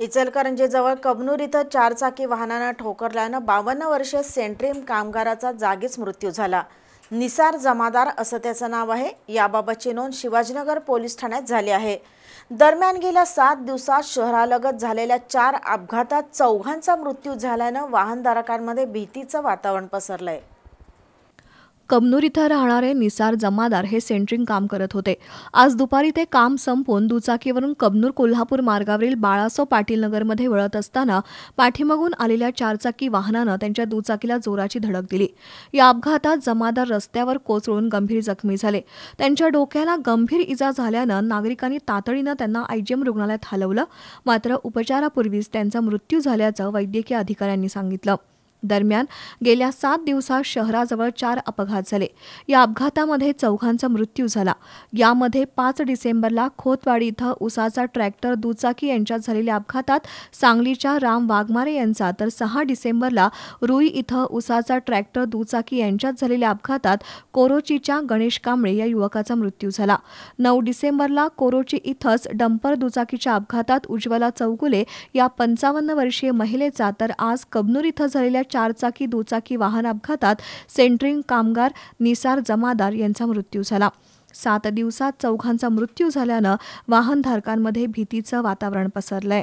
इचलकरंजीजवळ कबनूर इथं चारचाकी वाहनानं ठोकरल्यानं बावन्न वर्षीय सेंट्रीम कामगाराचा जागीच मृत्यू झाला निसार जमादार असं त्याचं नाव आहे याबाबतची नोंद शिवाजीनगर पोलीस ठाण्यात झाली आहे दरम्यान गेल्या सात दिवसात शहरालगत झालेल्या चार अपघातात चौघांचा मृत्यू झाल्यानं वाहनधारकांमध्ये भीतीचं वातावरण पसरलं आहे कबनूर इथं राहणारे निसार जमादार हे सेंट्रिंग काम करत होते आज दुपारी ते काम संपवून दुचाकीवरून कबनूर कोल्हापूर मार्गावरील बाळासो पाटील नगरमध्ये वळत असताना पाठीमागून आलेल्या चारचाकी वाहनानं त्यांच्या दुचाकीला जोराची धडक दिली या अपघातात जमादार रस्त्यावर कोसळून गंभीर जखमी झाले त्यांच्या डोक्याला गंभीर इजा झाल्यानं नागरिकांनी तातडीनं त्यांना आयजीएम रुग्णालयात हलवलं मात्र उपचारापूर्वीच त्यांचा मृत्यू झाल्याचं वैद्यकीय अधिकाऱ्यांनी सांगितलं दरम्यान गेल्या सात दिवसात शहराजवळ चार अपघात झाले या अपघातामध्ये चौघांचा मृत्यू झाला यामध्ये पाच डिसेंबरला खोतवाडी इथं उसाचा ट्रॅक्टर दुचाकी यांच्यात झालेल्या अपघातात सांगलीच्या राम वाघमारे यांचा तर सहा डिसेंबरला रुई इथं उसाचा ट्रॅक्टर दुचाकी यांच्यात झालेल्या अपघातात कोरोचीच्या गणेश कांबळे या युवकाचा मृत्यू झाला नऊ डिसेंबरला कोरोची इथंच डंपर दुचाकीच्या अपघातात उज्ज्वला चौगुले या पंचावन्न वर्षीय महिलेचा तर आज कबनूर इथं झालेल्या चारचाकी दुचाकी वाहन अपघातात सेंट्रिंग कामगार निसार जमादार यांचा मृत्यू झाला सात दिवसात चौघांचा मृत्यू झाल्यानं वाहनधारकांमध्ये भीतीचं वातावरण आहे